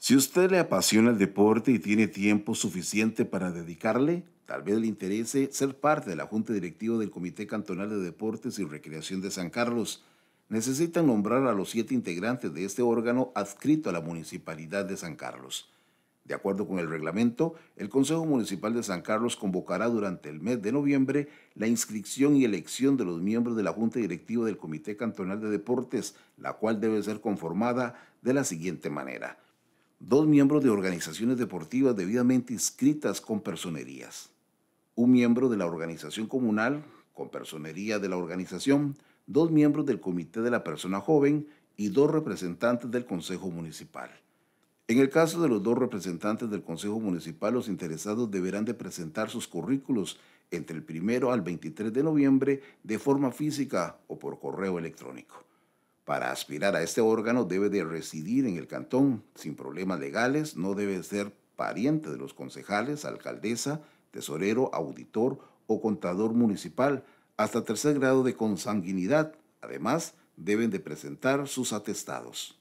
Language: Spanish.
Si usted le apasiona el deporte y tiene tiempo suficiente para dedicarle, tal vez le interese ser parte de la Junta Directiva del Comité Cantonal de Deportes y Recreación de San Carlos. Necesitan nombrar a los siete integrantes de este órgano adscrito a la Municipalidad de San Carlos. De acuerdo con el reglamento, el Consejo Municipal de San Carlos convocará durante el mes de noviembre la inscripción y elección de los miembros de la Junta Directiva del Comité Cantonal de Deportes, la cual debe ser conformada de la siguiente manera dos miembros de organizaciones deportivas debidamente inscritas con personerías, un miembro de la organización comunal con personería de la organización, dos miembros del Comité de la Persona Joven y dos representantes del Consejo Municipal. En el caso de los dos representantes del Consejo Municipal, los interesados deberán de presentar sus currículos entre el 1 al 23 de noviembre de forma física o por correo electrónico para aspirar a este órgano debe de residir en el cantón sin problemas legales, no debe ser pariente de los concejales, alcaldesa, tesorero, auditor o contador municipal, hasta tercer grado de consanguinidad. Además, deben de presentar sus atestados.